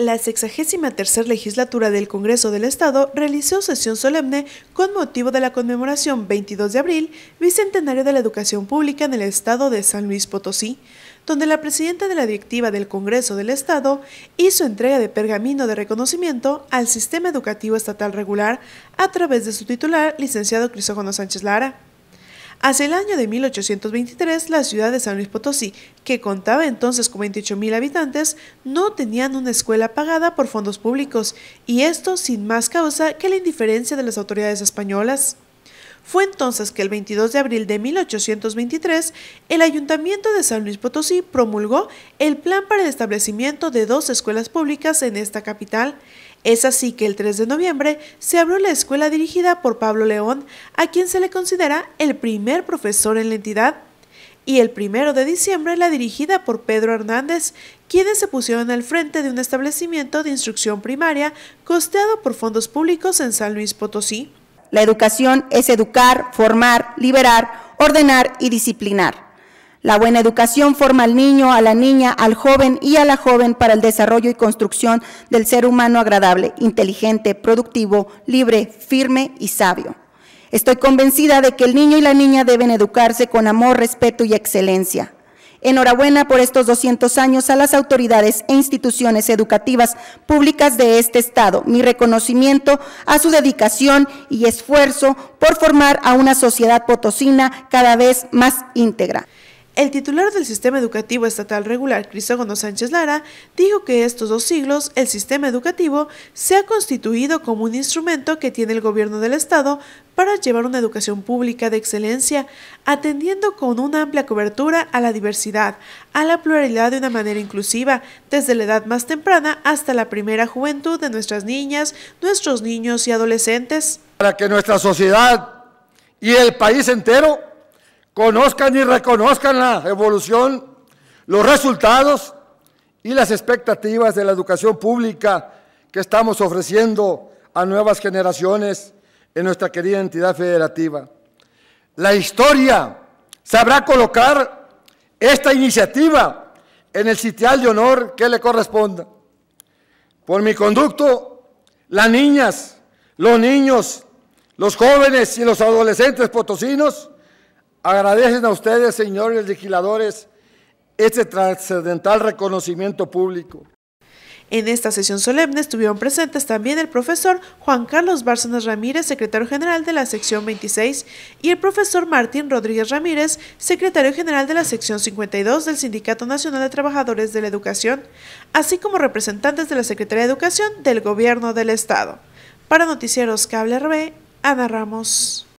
La 63 legislatura del Congreso del Estado realizó sesión solemne con motivo de la conmemoración 22 de abril, bicentenario de la educación pública en el Estado de San Luis Potosí, donde la presidenta de la directiva del Congreso del Estado hizo entrega de pergamino de reconocimiento al sistema educativo estatal regular a través de su titular, licenciado Crisógono Sánchez Lara. Hacia el año de 1823, la ciudad de San Luis Potosí, que contaba entonces con 28.000 habitantes, no tenían una escuela pagada por fondos públicos, y esto sin más causa que la indiferencia de las autoridades españolas. Fue entonces que el 22 de abril de 1823, el Ayuntamiento de San Luis Potosí promulgó el plan para el establecimiento de dos escuelas públicas en esta capital. Es así que el 3 de noviembre se abrió la escuela dirigida por Pablo León, a quien se le considera el primer profesor en la entidad, y el 1 de diciembre la dirigida por Pedro Hernández, quienes se pusieron al frente de un establecimiento de instrucción primaria costeado por fondos públicos en San Luis Potosí. La educación es educar, formar, liberar, ordenar y disciplinar. La buena educación forma al niño, a la niña, al joven y a la joven para el desarrollo y construcción del ser humano agradable, inteligente, productivo, libre, firme y sabio. Estoy convencida de que el niño y la niña deben educarse con amor, respeto y excelencia. Enhorabuena por estos 200 años a las autoridades e instituciones educativas públicas de este Estado. Mi reconocimiento a su dedicación y esfuerzo por formar a una sociedad potosina cada vez más íntegra. El titular del Sistema Educativo Estatal Regular, Cristóbal Sánchez Lara, dijo que estos dos siglos el sistema educativo se ha constituido como un instrumento que tiene el gobierno del Estado para llevar una educación pública de excelencia, atendiendo con una amplia cobertura a la diversidad, a la pluralidad de una manera inclusiva, desde la edad más temprana hasta la primera juventud de nuestras niñas, nuestros niños y adolescentes. Para que nuestra sociedad y el país entero Conozcan y reconozcan la evolución, los resultados y las expectativas de la educación pública que estamos ofreciendo a nuevas generaciones en nuestra querida entidad federativa. La historia sabrá colocar esta iniciativa en el sitial de honor que le corresponda. Por mi conducto, las niñas, los niños, los jóvenes y los adolescentes potosinos Agradecen a ustedes, señores legisladores, este trascendental reconocimiento público. En esta sesión solemne estuvieron presentes también el profesor Juan Carlos Bárcenas Ramírez, secretario general de la sección 26, y el profesor Martín Rodríguez Ramírez, secretario general de la sección 52 del Sindicato Nacional de Trabajadores de la Educación, así como representantes de la Secretaría de Educación del Gobierno del Estado. Para Noticieros Cable RB, Ana Ramos.